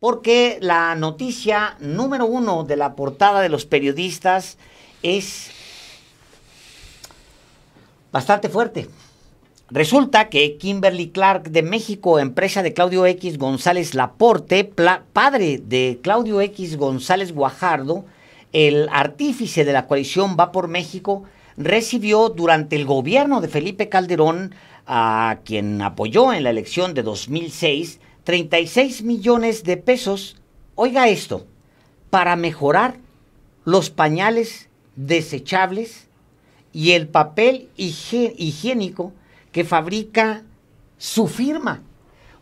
porque la noticia número uno de la portada de los periodistas es bastante fuerte. Resulta que Kimberly Clark de México, empresa de Claudio X González Laporte, padre de Claudio X González Guajardo, el artífice de la coalición Va por México, recibió durante el gobierno de Felipe Calderón, a quien apoyó en la elección de 2006, 36 millones de pesos, oiga esto, para mejorar los pañales desechables y el papel higiénico que fabrica su firma.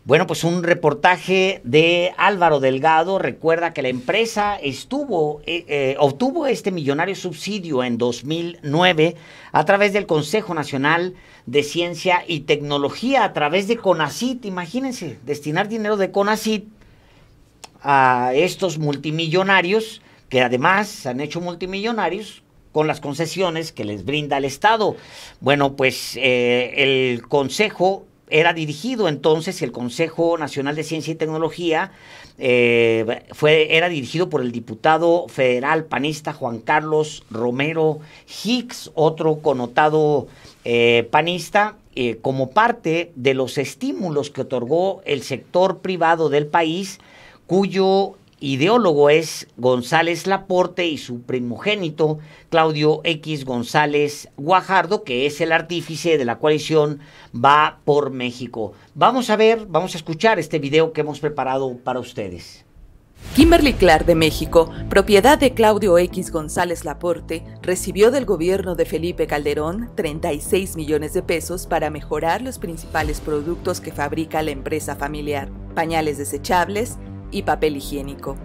Bueno, pues un reportaje de Álvaro Delgado recuerda que la empresa estuvo, eh, eh, obtuvo este millonario subsidio en 2009 a través del Consejo Nacional de Ciencia y Tecnología, a través de CONACIT. Imagínense, destinar dinero de CONACIT a estos multimillonarios que además se han hecho multimillonarios con las concesiones que les brinda el Estado. Bueno, pues eh, el Consejo era dirigido entonces el Consejo Nacional de Ciencia y Tecnología, eh, fue, era dirigido por el diputado federal panista Juan Carlos Romero Hicks, otro connotado eh, panista, eh, como parte de los estímulos que otorgó el sector privado del país, cuyo ideólogo es González Laporte y su primogénito Claudio X González Guajardo, que es el artífice de la coalición Va por México. Vamos a ver, vamos a escuchar este video que hemos preparado para ustedes. Kimberly Clark de México, propiedad de Claudio X González Laporte, recibió del gobierno de Felipe Calderón 36 millones de pesos para mejorar los principales productos que fabrica la empresa familiar, pañales desechables, y papel higiénico.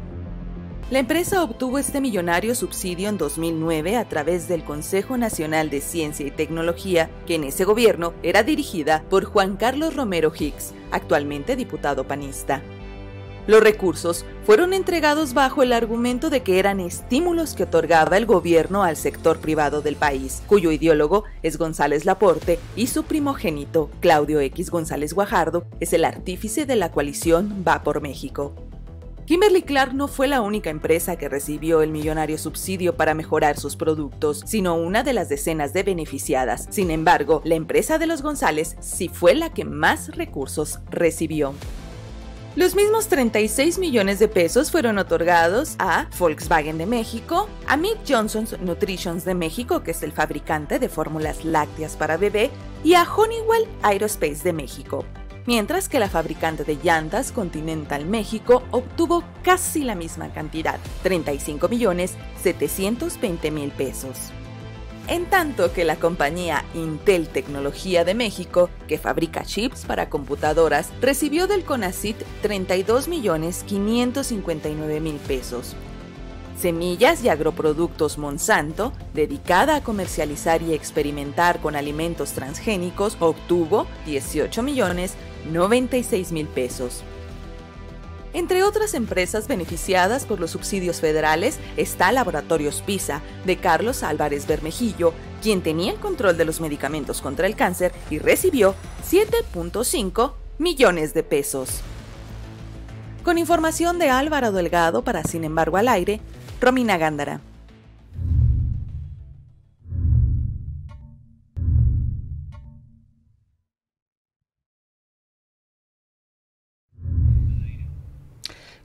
La empresa obtuvo este millonario subsidio en 2009 a través del Consejo Nacional de Ciencia y Tecnología, que en ese gobierno era dirigida por Juan Carlos Romero Hicks, actualmente diputado panista. Los recursos fueron entregados bajo el argumento de que eran estímulos que otorgaba el gobierno al sector privado del país, cuyo ideólogo es González Laporte y su primogénito, Claudio X González Guajardo, es el artífice de la coalición Va por México. Kimberly Clark no fue la única empresa que recibió el millonario subsidio para mejorar sus productos, sino una de las decenas de beneficiadas. Sin embargo, la empresa de los González sí fue la que más recursos recibió. Los mismos 36 millones de pesos fueron otorgados a Volkswagen de México, a Mick Johnson's Nutritions de México, que es el fabricante de fórmulas lácteas para bebé, y a Honeywell Aerospace de México mientras que la fabricante de llantas Continental México obtuvo casi la misma cantidad, $35.720.000. pesos. En tanto que la compañía Intel Tecnología de México, que fabrica chips para computadoras, recibió del CONACIT $32.559.000. pesos, Semillas y Agroproductos Monsanto, dedicada a comercializar y experimentar con alimentos transgénicos, obtuvo 18 millones 96 mil pesos. Entre otras empresas beneficiadas por los subsidios federales está Laboratorios PISA, de Carlos Álvarez Bermejillo, quien tenía el control de los medicamentos contra el cáncer y recibió 7.5 millones de pesos. Con información de Álvaro Delgado para Sin embargo al aire, Romina Gándara.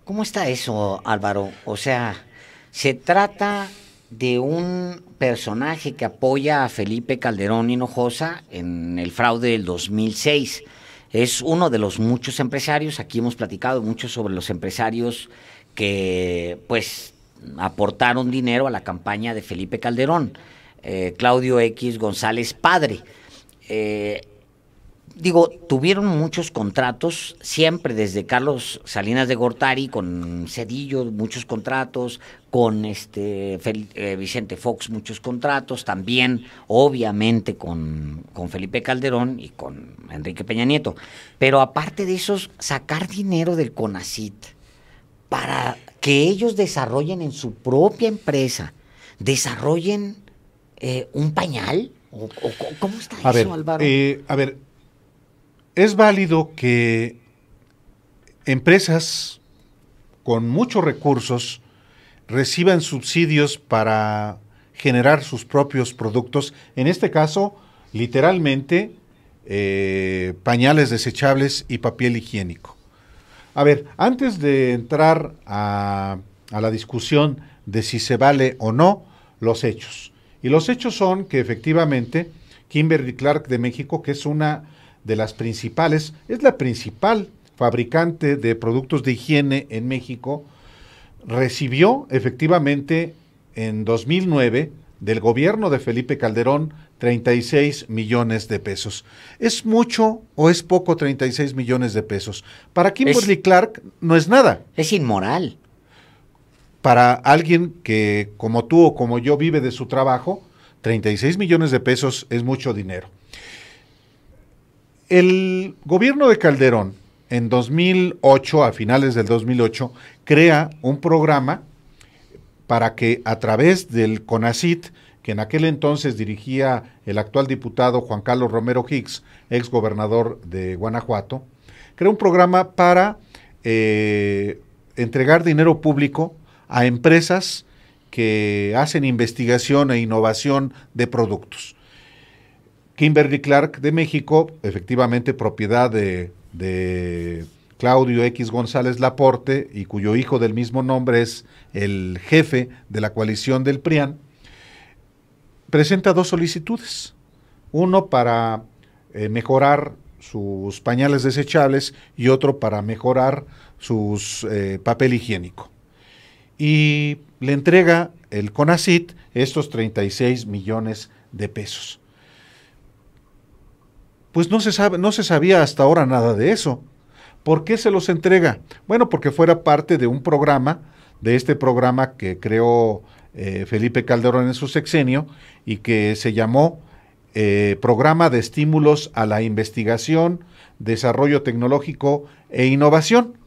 ¿Cómo está eso, Álvaro? O sea, se trata de un personaje que apoya a Felipe Calderón Hinojosa en el fraude del 2006. Es uno de los muchos empresarios, aquí hemos platicado mucho sobre los empresarios que pues aportaron dinero a la campaña de Felipe Calderón, eh, Claudio X González Padre. Eh, digo, tuvieron muchos contratos siempre, desde Carlos Salinas de Gortari con Cedillo, muchos contratos, con este eh, Vicente Fox, muchos contratos, también, obviamente, con, con, Felipe Calderón y con Enrique Peña Nieto. Pero aparte de esos, sacar dinero del CONACIT para que ellos desarrollen en su propia empresa, desarrollen eh, un pañal. ¿Cómo está eso, ver, Álvaro? Eh, a ver, es válido que empresas con muchos recursos reciban subsidios para generar sus propios productos, en este caso, literalmente, eh, pañales desechables y papel higiénico. A ver, antes de entrar a la discusión de si se vale o no, los hechos. Y los hechos son que efectivamente Kimberly Clark de México, que es una de las principales, es la principal fabricante de productos de higiene en México, recibió efectivamente en 2009 del gobierno de Felipe Calderón 36 millones de pesos. ¿Es mucho o es poco 36 millones de pesos? Para Kimberly Clark no es nada. Es inmoral. Para alguien que como tú o como yo vive de su trabajo, 36 millones de pesos es mucho dinero. El gobierno de Calderón, en 2008, a finales del 2008, crea un programa para que a través del CONACIT, que en aquel entonces dirigía el actual diputado Juan Carlos Romero Higgs, ex gobernador de Guanajuato, crea un programa para eh, entregar dinero público a empresas que hacen investigación e innovación de productos. Kimberly Clark de México, efectivamente propiedad de, Claudio X González Laporte y cuyo hijo del mismo nombre es el jefe de la coalición del PRIAN, presenta dos solicitudes. Uno para eh, mejorar sus pañales desechables y otro para mejorar su eh, papel higiénico. Y le entrega el CONACIT estos 36 millones de pesos. Pues no se, sabe, no se sabía hasta ahora nada de eso. ¿Por qué se los entrega? Bueno, porque fuera parte de un programa, de este programa que creó eh, Felipe Calderón en su sexenio y que se llamó eh, Programa de Estímulos a la Investigación, Desarrollo Tecnológico e Innovación.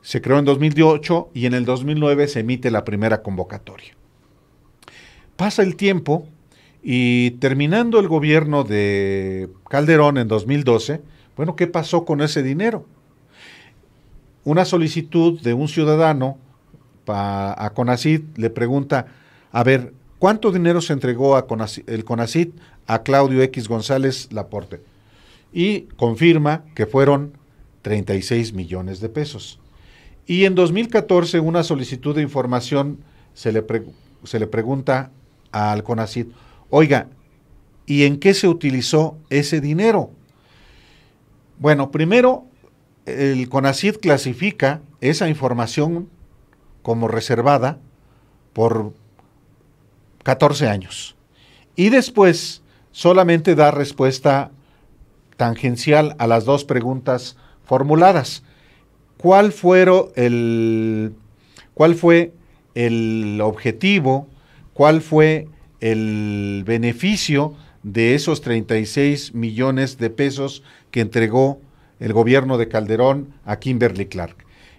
Se creó en 2008 y en el 2009 se emite la primera convocatoria. Pasa el tiempo, y terminando el gobierno de Calderón en 2012, bueno, ¿qué pasó con ese dinero? Una solicitud de un ciudadano a CONACID le pregunta, a ver, ¿cuánto dinero se entregó a Conacit, el CONACID a Claudio X González Laporte? Y confirma que fueron 36 millones de pesos. Y en 2014 una solicitud de información se le, se le pregunta al CONACID, Oiga, ¿y en qué se utilizó ese dinero? Bueno, primero, el CONACID clasifica esa información como reservada por 14 años. Y después solamente da respuesta tangencial a las dos preguntas formuladas. ¿Cuál, fueron el, cuál fue el objetivo? ¿Cuál fue el beneficio de esos 36 millones de pesos que entregó el gobierno de Calderón a Kimberly Clark.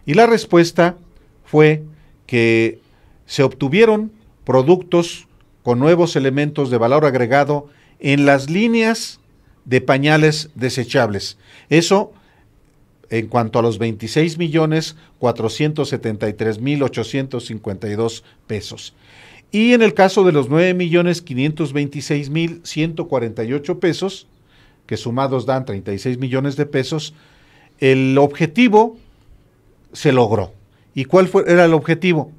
Y la respuesta fue que se obtuvieron productos con nuevos elementos de valor agregado en las líneas de pañales desechables. Eso en cuanto a los 26 millones 473 mil 852 pesos. Y en el caso de los 9.526.148 pesos, que sumados dan 36 millones de pesos, el objetivo se logró. ¿Y cuál fue, era el objetivo?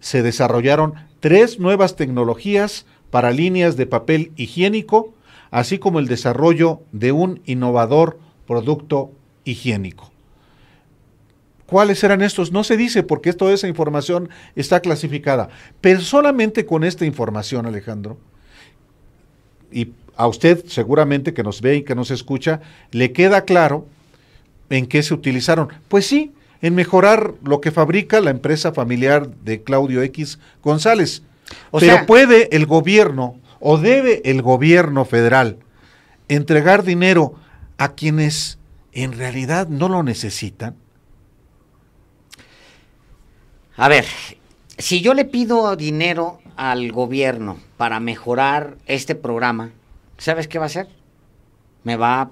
Se desarrollaron tres nuevas tecnologías para líneas de papel higiénico, así como el desarrollo de un innovador producto higiénico. ¿Cuáles eran estos? No se dice porque toda esa información está clasificada. Pero solamente con esta información, Alejandro, y a usted seguramente que nos ve y que nos escucha, le queda claro en qué se utilizaron. Pues sí, en mejorar lo que fabrica la empresa familiar de Claudio X González. O sea, puede el gobierno o debe el gobierno federal entregar dinero a quienes en realidad no lo necesitan. A ver, si yo le pido dinero al gobierno para mejorar este programa, ¿sabes qué va a hacer? Me va a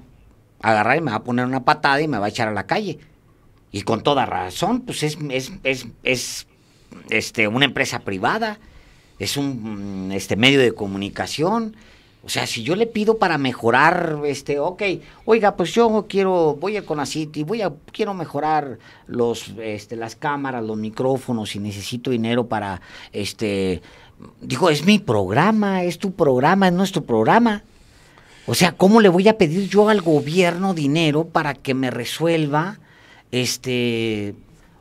agarrar y me va a poner una patada y me va a echar a la calle. Y con toda razón, pues es, es, es, es este, una empresa privada, es un este, medio de comunicación, o sea, si yo le pido para mejorar, este, ok, oiga, pues yo quiero, voy a city, voy a, quiero mejorar los, este, las cámaras, los micrófonos, y necesito dinero para, este, digo, es mi programa, es tu programa, es nuestro programa. O sea, ¿cómo le voy a pedir yo al gobierno dinero para que me resuelva, este,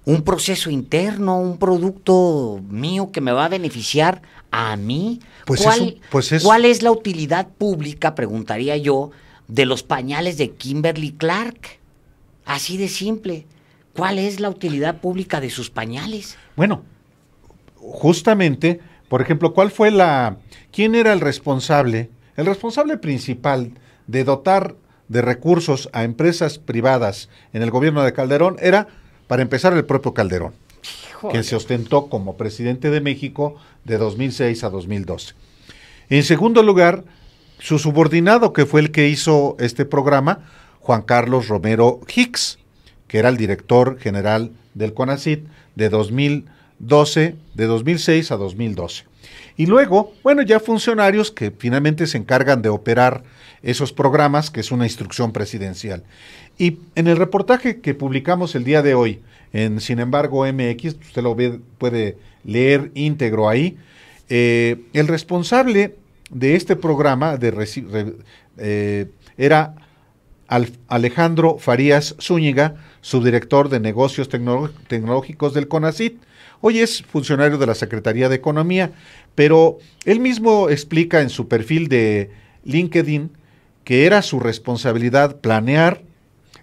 un proceso interno, un producto mío que me va a beneficiar a mí. Pues ¿Cuál, pues ¿Cuál es la utilidad pública, preguntaría yo, de los pañales de Kimberly Clark? Así de simple. ¿Cuál es la utilidad pública de sus pañales? Bueno, justamente, por ejemplo, ¿cuál fue la... ¿Quién era el responsable? El responsable principal de dotar de recursos a empresas privadas en el gobierno de Calderón era para empezar, el propio Calderón, quien que se ostentó como presidente de México de 2006 a 2012. En segundo lugar, su subordinado, que fue el que hizo este programa, Juan Carlos Romero Hicks, que era el director general del CONACIT de 2012, de 2006 a 2012. Y luego, bueno, ya funcionarios que finalmente se encargan de operar esos programas, que es una instrucción presidencial. Y en el reportaje que publicamos el día de hoy en Sin embargo MX, usted lo puede leer íntegro ahí, eh, el responsable de este programa de eh, era Alejandro Farías Zúñiga, subdirector de negocios tecnológicos del CONACIT. Hoy es funcionario de la Secretaría de Economía, pero él mismo explica en su perfil de LinkedIn que era su responsabilidad planear,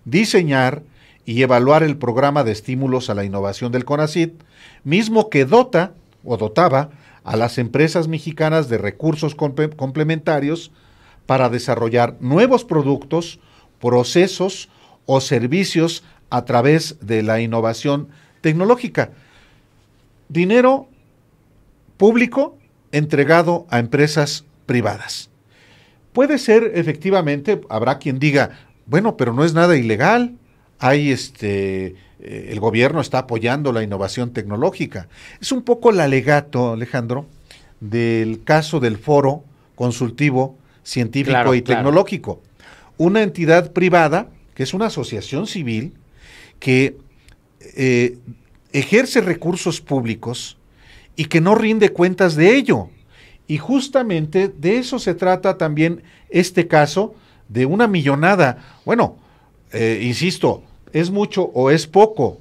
diseñar y evaluar el programa de estímulos a la innovación del CONACIT, mismo que dota o dotaba a las empresas mexicanas de recursos complementarios para desarrollar nuevos productos, procesos o servicios a través de la innovación tecnológica. Dinero público entregado a empresas privadas. Puede ser, efectivamente, habrá quien diga, bueno, pero no es nada ilegal. Hay este, eh, el gobierno está apoyando la innovación tecnológica. Es un poco el alegato, Alejandro, del caso del foro consultivo científico y tecnológico. Una entidad privada, que es una asociación civil, que eh, ejerce recursos públicos y que no rinde cuentas de ello. Y justamente de eso se trata también este caso de una millonada. Bueno, eh, insisto, es mucho o es poco.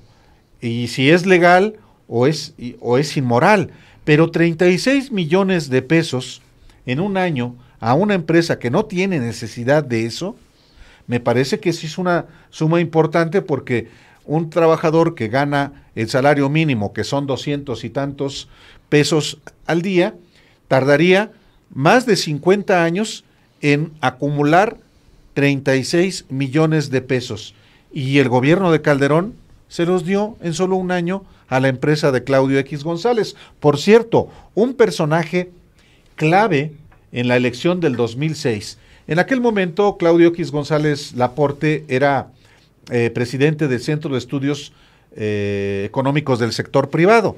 Y si es legal o es, o es inmoral. Pero 36 millones de pesos en un año a una empresa que no tiene necesidad de eso, me parece que sí es una suma importante porque un trabajador que gana el salario mínimo, que son 200 y tantos pesos al día, tardaría más de 50 años en acumular 36 millones de pesos. Y el gobierno de Calderón se los dio en solo un año a la empresa de Claudio X González. Por cierto, un personaje clave en la elección del 2006. En aquel momento, Claudio X González Laporte era eh, presidente del Centro de Estudios eh, Económicos del Sector Privado,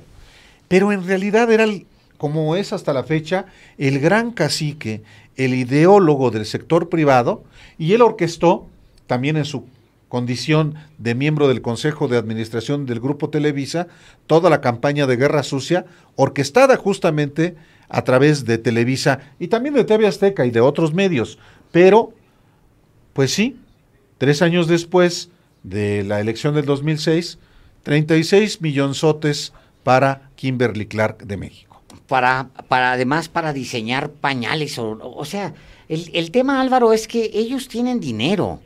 pero en realidad era el como es hasta la fecha el gran cacique, el ideólogo del sector privado, y él orquestó, también en su condición de miembro del Consejo de Administración del Grupo Televisa, toda la campaña de guerra sucia, orquestada justamente a través de Televisa y también de TV Azteca y de otros medios. Pero, pues sí, tres años después de la elección del 2006, 36 millonzotes para Kimberly Clark de México para, para además para diseñar pañales. O, o sea, el, el, tema, Álvaro, es que ellos tienen dinero.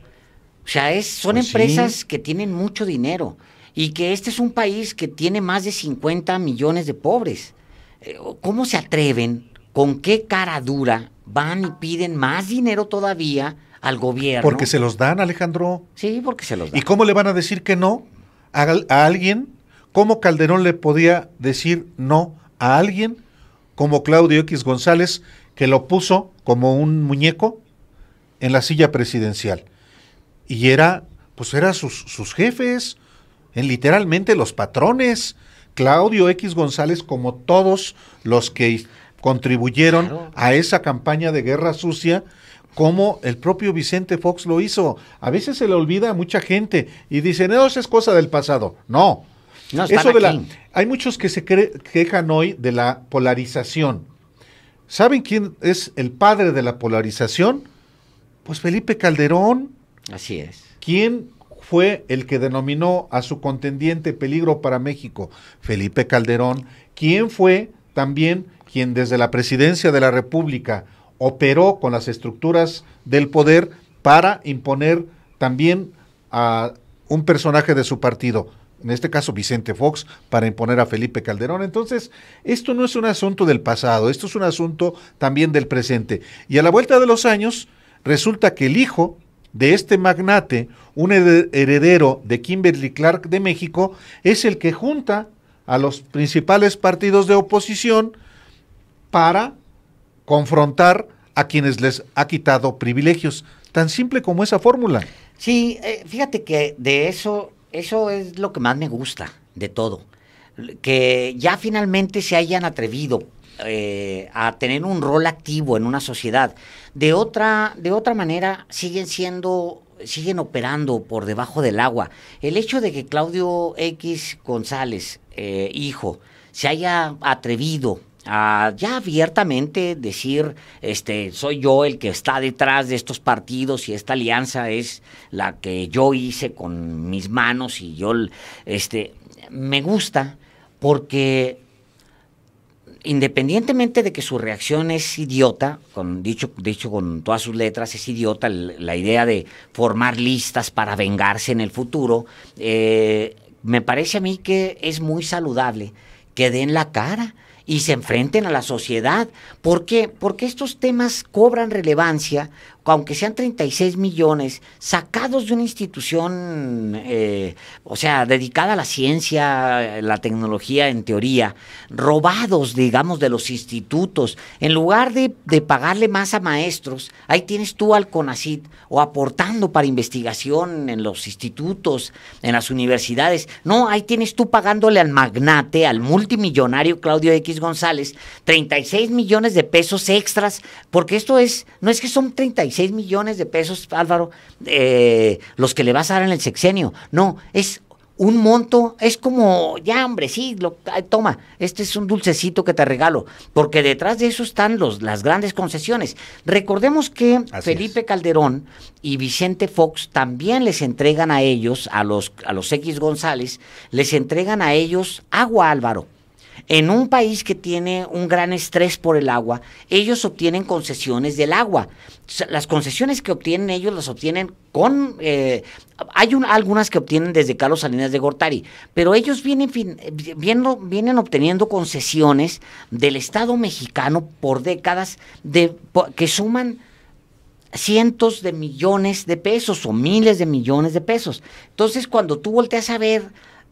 O sea, es, son pues empresas que tienen mucho dinero y que este es un país que tiene más de 50 millones de pobres. Eh, ¿Cómo se atreven? ¿Con qué cara dura van y piden más dinero todavía al gobierno? Porque se los dan, Alejandro. Sí, porque se los dan. ¿Y cómo le van a decir que no a alguien? ¿Cómo Calderón le podía decir no a alguien como Claudio X González, que lo puso como un muñeco en la silla presidencial. Y era, pues era sus, sus jefes, en literalmente los patrones. Claudio X González, como todos los que contribuyeron a esa campaña de guerra sucia, como el propio Vicente Fox lo hizo. A veces se le olvida a mucha gente y dicen, no, eso es cosa del pasado. No, hay muchos que se quejan hoy de la polarización. ¿Saben quién es el padre de la polarización? Pues Felipe Calderón. Así es. ¿Quién fue el que denominó a su contendiente peligro para México? Felipe Calderón. ¿Quién fue también quien desde la presidencia de la República operó con las estructuras del poder para imponer también a un personaje de su partido? en este caso Vicente Fox, para imponer a Felipe Calderón. Entonces, esto no es un asunto del pasado, esto es un asunto también del presente. Y a la vuelta de los años, resulta que el hijo de este magnate, un heredero de Kimberly Clark de México, es el que junta a los principales partidos de oposición para confrontar a quienes les ha quitado privilegios. Tan simple como esa fórmula. Sí, eh, fíjate que de eso eso es lo que más me gusta de todo. Que ya finalmente se hayan atrevido eh, a tener un rol activo en una sociedad. De otra, de otra manera, siguen siendo siguen operando por debajo del agua. El hecho de que Claudio X González, eh, hijo, se haya atrevido ya abiertamente decir, este, soy yo el que está detrás de estos partidos y esta alianza es la que yo hice con mis manos y yo, este, me gusta porque independientemente de que su reacción es idiota, con, dicho, dicho con todas sus letras, es idiota la idea de formar listas para vengarse en el futuro, eh, me parece a mí que es muy saludable que den la cara y se enfrenten a la sociedad. ¿Por qué? Porque estos temas cobran relevancia aunque sean 36 millones, sacados de una institución, eh, o sea, dedicada a la ciencia, la tecnología en teoría, robados, digamos, de los institutos, en lugar de, de pagarle más a maestros, ahí tienes tú al CONACIT o aportando para investigación en los institutos, en las universidades. No, ahí tienes tú pagándole al magnate, al multimillonario Claudio X González, 36 millones de pesos extras, porque esto es, no es que son 36 millones de pesos, Álvaro, eh, los que le vas a dar en el sexenio. No, es un monto, es como, ya hombre, sí, lo, toma, este es un dulcecito que te regalo, porque detrás de eso están los, las grandes concesiones. Recordemos que Felipe Calderón y Vicente Fox también les entregan a ellos, a los, a los X González, les entregan a ellos agua, Álvaro. En un país que tiene un gran estrés por el agua, ellos obtienen concesiones del agua. Las concesiones que obtienen ellos las obtienen con... Eh, hay algunas que obtienen desde Carlos Salinas de Gortari, pero ellos vienen, viendo vienen obteniendo concesiones del Estado mexicano por décadas de, que suman cientos de millones de pesos o miles de millones de pesos. Entonces, cuando tú volteas a ver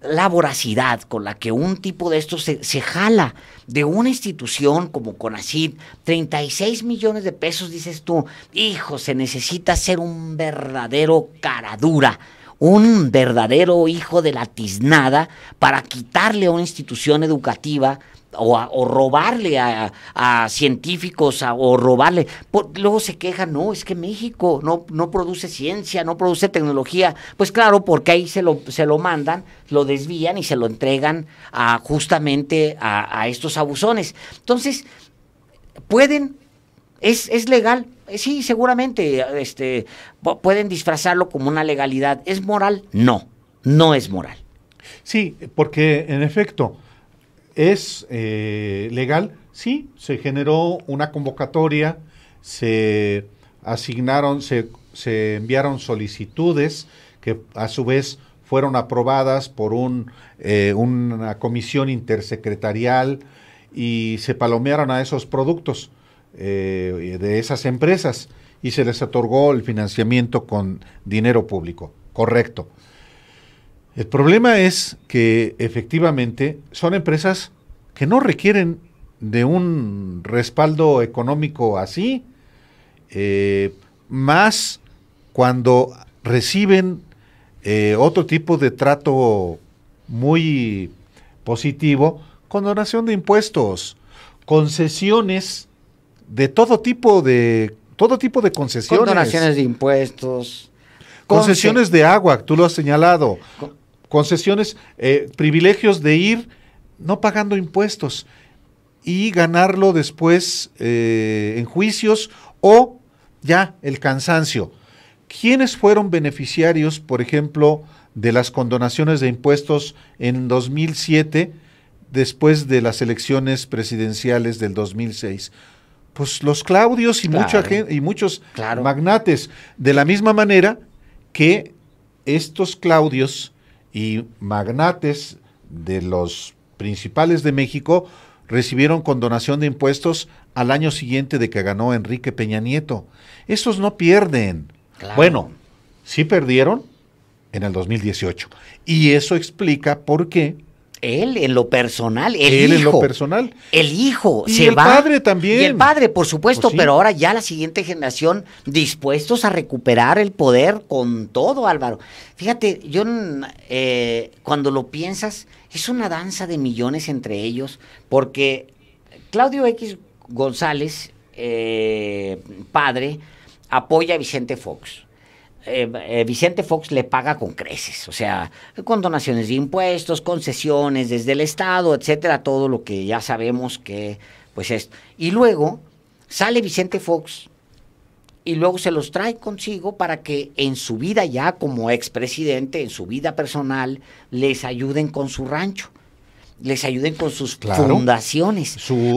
la voracidad con la que un tipo de estos se, jala de una institución como Conacid, 36 millones de pesos, dices tú, hijo, se necesita ser un verdadero caradura un verdadero hijo de la tiznada para quitarle a una institución educativa o, robarle a, científicos o robarle. luego se quejan, no, es que México no, no produce ciencia, no produce tecnología. Pues claro, porque ahí se lo, se lo mandan, lo desvían y se lo entregan a, justamente a, estos abusones. Entonces, pueden, es, es legal, eh, sí, seguramente este, pueden disfrazarlo como una legalidad. ¿Es moral? No, no es moral. Sí, porque en efecto, ¿Es eh, legal? Sí, se generó una convocatoria, se asignaron, se, se, enviaron solicitudes que a su vez fueron aprobadas por un, eh, una comisión intersecretarial y se palomearon a esos productos eh, de esas empresas y se les otorgó el financiamiento con dinero público. Correcto. El problema es que efectivamente son empresas que no requieren de un respaldo económico así, eh, más cuando reciben eh, otro tipo de trato muy positivo, con donación de impuestos, concesiones de todo tipo de todo tipo de concesiones. donaciones de impuestos. Concesiones de agua, tú lo has señalado concesiones, eh, privilegios de ir no pagando impuestos y ganarlo después eh, en juicios o ya el cansancio. ¿Quiénes fueron beneficiarios, por ejemplo, de las condonaciones de impuestos en 2007 después de las elecciones presidenciales del 2006? Pues los Claudios y, mucha gente, y muchos magnates. De la misma manera que estos Claudios y magnates de los principales de México recibieron condonación de impuestos al año siguiente de que ganó Enrique Peña Nieto. Estos no pierden. Bueno, sí perdieron en el 2018. Y eso explica por qué él en lo personal, el él hijo. en lo personal. El hijo. Y se el padre también. Y el padre, por supuesto, pues pero ahora ya la siguiente generación dispuestos a recuperar el poder con todo, Álvaro. Fíjate, yo mm, eh, cuando lo piensas, es una danza de millones entre ellos, porque Claudio X González, eh, padre, apoya a Vicente Fox. Eh, eh, Vicente Fox le paga con creces, o sea, con donaciones de impuestos, concesiones desde el Estado, etcétera, todo lo que ya sabemos que pues es. Y luego sale Vicente Fox y luego se los trae consigo para que en su vida ya como expresidente, en su vida personal, les ayuden con su rancho les ayuden con sus fundaciones.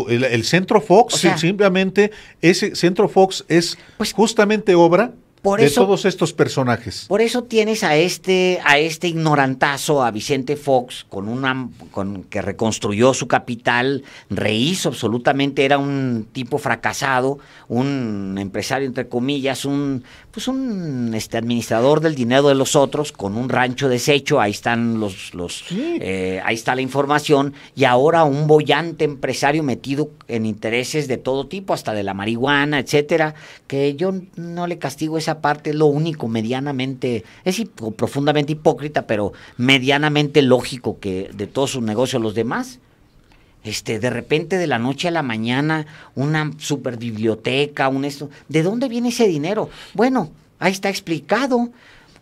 el, Centro Fox simplemente, ese Centro Fox es pues justamente obra de todos estos personajes. Por eso tienes a este, a este ignorantazo, a Vicente Fox, con una, con, que reconstruyó su capital, rehizo absolutamente, era un tipo fracasado, un empresario entre comillas, un pues un este administrador del dinero de los otros con un rancho deshecho, ahí están los, los eh, ahí está la información, y ahora un bollante empresario metido en intereses de todo tipo, hasta de la marihuana, etcétera, que yo no le castigo esa parte, es lo único medianamente, es profundamente hipócrita, pero medianamente lógico que de todos sus negocios los demás este, de repente de la noche a la mañana, una super biblioteca, un esto. ¿De dónde viene ese dinero? Bueno, ahí está explicado.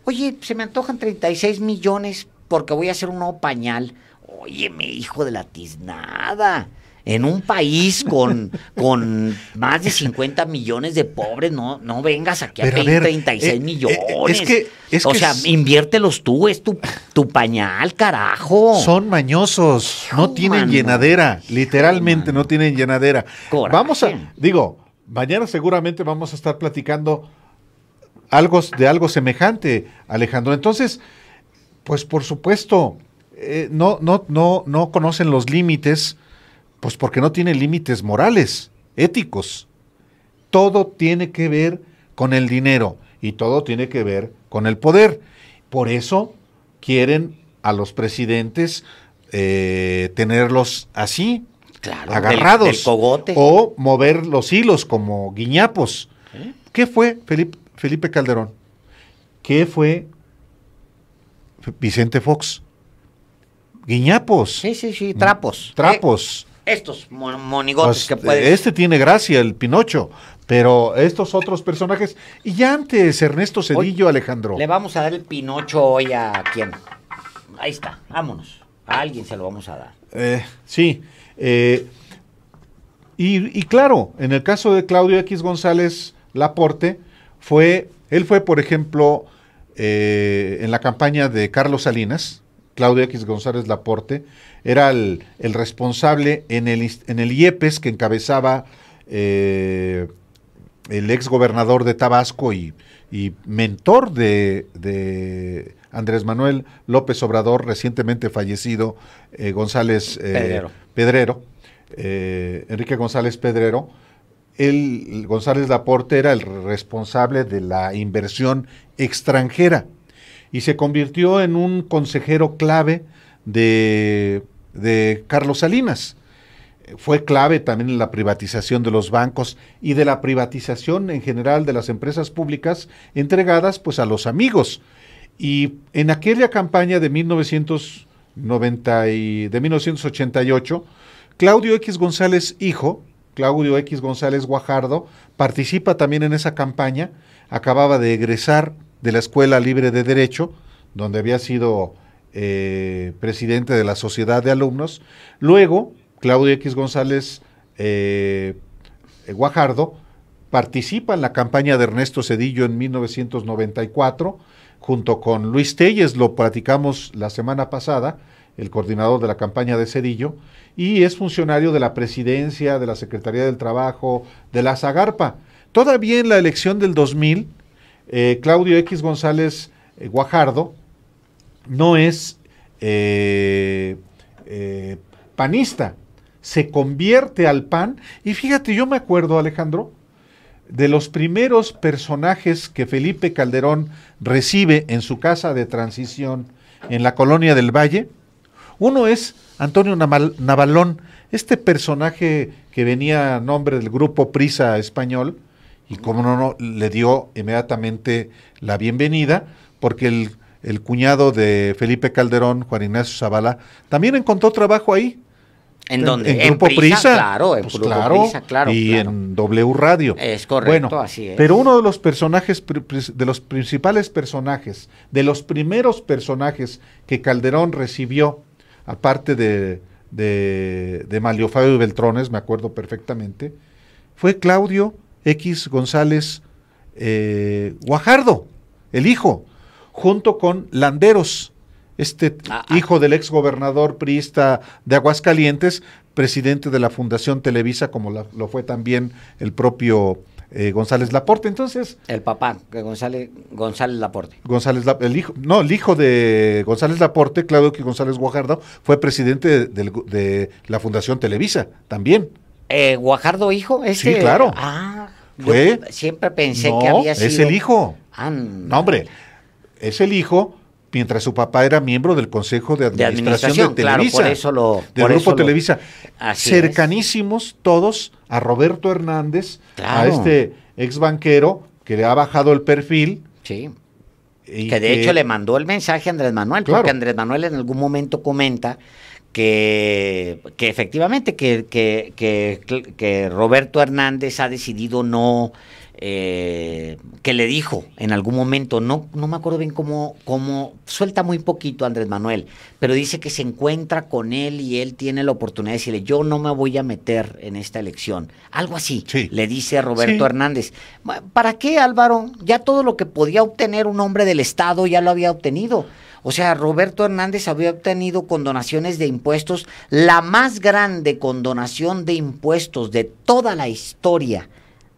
Oye, se me antojan 36 millones porque voy a hacer un nuevo pañal. Oye, mi hijo de la tiznada en un país con, con más de 50 millones de pobres, no, no vengas aquí a, 20, 36 eh, eh, millones. es que, o sea, inviértelos tú, es tu, tu pañal, carajo. Son mañosos, no tienen llenadera, literalmente no tienen llenadera. Vamos a, digo, mañana seguramente vamos a estar platicando algo de algo semejante, Alejandro. Entonces, pues por supuesto, eh, no, no, no, no conocen los límites pues porque no tiene límites morales, éticos. Todo tiene que ver con el dinero y todo tiene que ver con el poder. Por eso quieren a los presidentes eh, tenerlos así, agarrados, o mover los hilos como guiñapos. ¿Eh? ¿Qué fue Felipe, Calderón? ¿Qué fue Vicente Fox? Guiñapos. Sí, sí, sí, mm, trapos. Trapos. Eh, estos monigotes pues, que puedes... Este tiene gracia, el Pinocho, pero estos otros personajes. Y ya antes, Ernesto Cedillo, Alejandro. Le vamos a dar el Pinocho hoy a quién. Ahí está, vámonos. A alguien se lo vamos a dar. Eh, sí. Eh, y, claro, en el caso de Claudio X González Laporte, fue, él fue, por ejemplo, eh, en la campaña de Carlos Salinas, Claudio X González Laporte, era el, responsable en el, en el IEPES que encabezaba eh, el ex gobernador de Tabasco y, mentor de, Andrés Manuel López Obrador, recientemente fallecido, eh, González eh, Pedrero, Enrique González Pedrero. González Laporte, era el responsable de la inversión extranjera y se convirtió en un consejero clave de, Carlos Salinas. Fue clave también en la privatización de los bancos y de la privatización en general de las empresas públicas entregadas pues a los amigos. Y en aquella campaña de 1990 de 1988, Claudio X González hijo, Claudio X González Guajardo, participa también en esa campaña, acababa de egresar de la Escuela Libre de Derecho, donde había sido eh, presidente de la Sociedad de Alumnos. Luego, Claudio X González eh, Guajardo participa en la campaña de Ernesto Cedillo en 1994, junto con Luis Telles, lo platicamos la semana pasada, el coordinador de la campaña de Cedillo, y es funcionario de la presidencia, de la Secretaría del Trabajo, de la Zagarpa. Todavía en la elección del 2000, eh, Claudio X González eh, Guajardo no es eh, panista, se convierte al pan. Y fíjate, yo me acuerdo, Alejandro, de los primeros personajes que Felipe Calderón recibe en su casa de transición en la colonia del Valle. Uno es Antonio Navalón, este personaje que venía a nombre del grupo Prisa español, y como no, le dio inmediatamente la bienvenida, porque el, cuñado de Felipe Calderón, Juan Ignacio Zavala, también encontró trabajo ahí. ¿En, En, Prisa, Claro, en pues claro, Y en W Radio. Es correcto, así Pero uno de los personajes, de los principales personajes, de los primeros personajes que Calderón recibió, aparte de, de, de Malio Fabio Beltrones, me acuerdo perfectamente, fue Claudio X González eh, Guajardo, el hijo, junto con Landeros, este ah, ah. hijo del ex gobernador priista de Aguascalientes, presidente de la Fundación Televisa, como lo fue también el propio eh, González Laporte. Entonces. El papá, de González, Laporte. González el hijo, no, el hijo de González Laporte, Claudio que González Guajardo, fue presidente de, la Fundación Televisa también. Eh, ¿Guajardo hijo? Este. sí, claro. Ah, siempre pensé que había sido. Es el hijo. No, hombre. Es el hijo mientras su papá era miembro del Consejo de Administración de, Televisa de Televisa, Grupo Televisa, cercanísimos todos a Roberto Hernández, a este ex banquero que le ha bajado el perfil. Sí. que de hecho le mandó el mensaje a Andrés Manuel, porque Andrés Manuel en algún momento comenta que, que efectivamente que, que, Roberto Hernández ha decidido no, eh, que le dijo en algún momento, no, no me acuerdo bien cómo, cómo, suelta muy poquito Andrés Manuel, pero dice que se encuentra con él y él tiene la oportunidad de decirle, yo no me voy a meter en esta elección. Algo así, le dice Roberto Hernández. ¿Para qué, Álvaro? Ya todo lo que podía obtener un hombre del Estado ya lo había obtenido. O sea, Roberto Hernández había obtenido condonaciones de impuestos, la más grande condonación de impuestos de toda la historia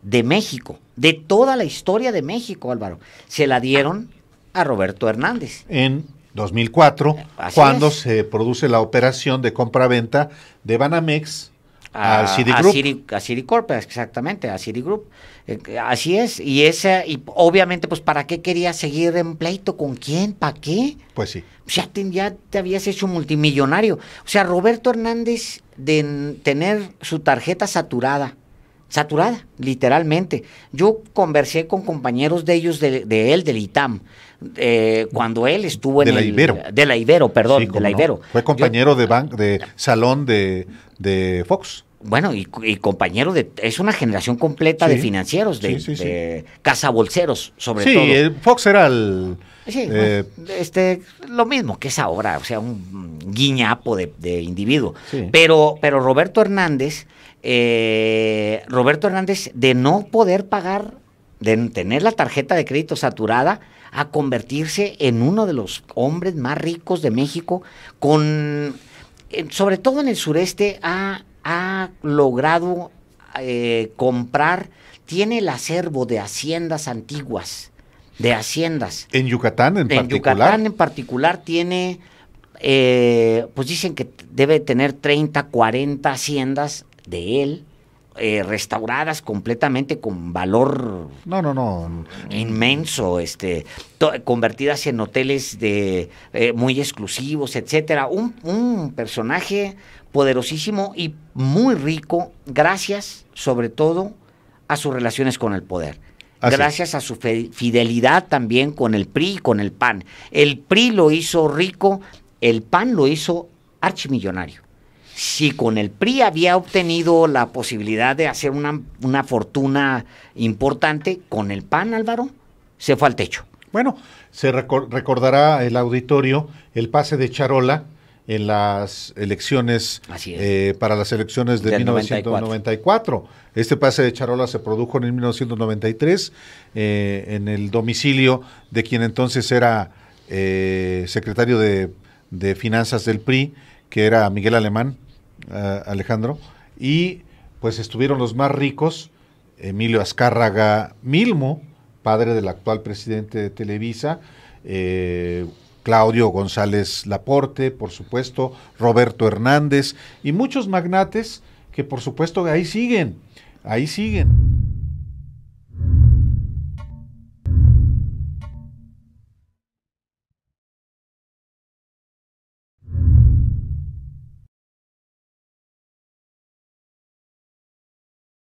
de México, de toda la historia de México, Álvaro. Se la dieron a Roberto Hernández. En 2004, cuando se produce la operación de compraventa de Banamex a, Citigroup. a, City, exactamente, a Citigroup. Eh, así es, y esa, y obviamente, pues, ¿para qué querías seguir en pleito? ¿Con quién? ¿Para qué? Pues sí. Ya te, ya te habías hecho multimillonario. O sea, Roberto Hernández, de tener su tarjeta saturada, saturada, literalmente. Yo conversé con compañeros de ellos, de, de él, del ITAM, eh, cuando él estuvo en de la el, Ibero. De la Ibero, perdón, de la Fue compañero de, de salón de, de Fox bueno, y, compañero de, es una generación completa de financieros, de, sí, sobre todo. Sí, Fox era el... Eh, este, lo mismo que es ahora, o sea, un guiñapo de, individuo. Pero, pero Roberto Hernández, eh, Roberto Hernández, de no poder pagar de tener la tarjeta de crédito saturada a convertirse en uno de los hombres más ricos de México, con, sobre todo en el sureste, ha, logrado eh, comprar, tiene el acervo de haciendas antiguas, de haciendas. En Yucatán en, particular. En Yucatán en particular tiene, eh, pues dicen que debe tener 30, 40 haciendas de él eh, restauradas completamente con valor no no no inmenso este convertidas en hoteles de eh, muy exclusivos etcétera un, personaje poderosísimo y muy rico gracias sobre todo a sus relaciones con el poder gracias a su fidelidad también con el PRI con el PAN. El PRI lo hizo rico, el PAN lo hizo archimillonario si con el PRI había obtenido la posibilidad de hacer una, fortuna importante, con el PAN, Álvaro, se fue al techo. Bueno, se recordará el auditorio el pase de Charola en las elecciones, eh, para las elecciones de 1994. Este pase de Charola se produjo en 1993 eh, en el domicilio de quien entonces era eh, secretario de, de Finanzas del PRI, que era Miguel Alemán, eh, Alejandro, y pues estuvieron los más ricos, Emilio Azcárraga Milmo, padre del actual presidente de Televisa, eh, Claudio González Laporte, por supuesto, Roberto Hernández y muchos magnates que por supuesto ahí siguen, ahí siguen.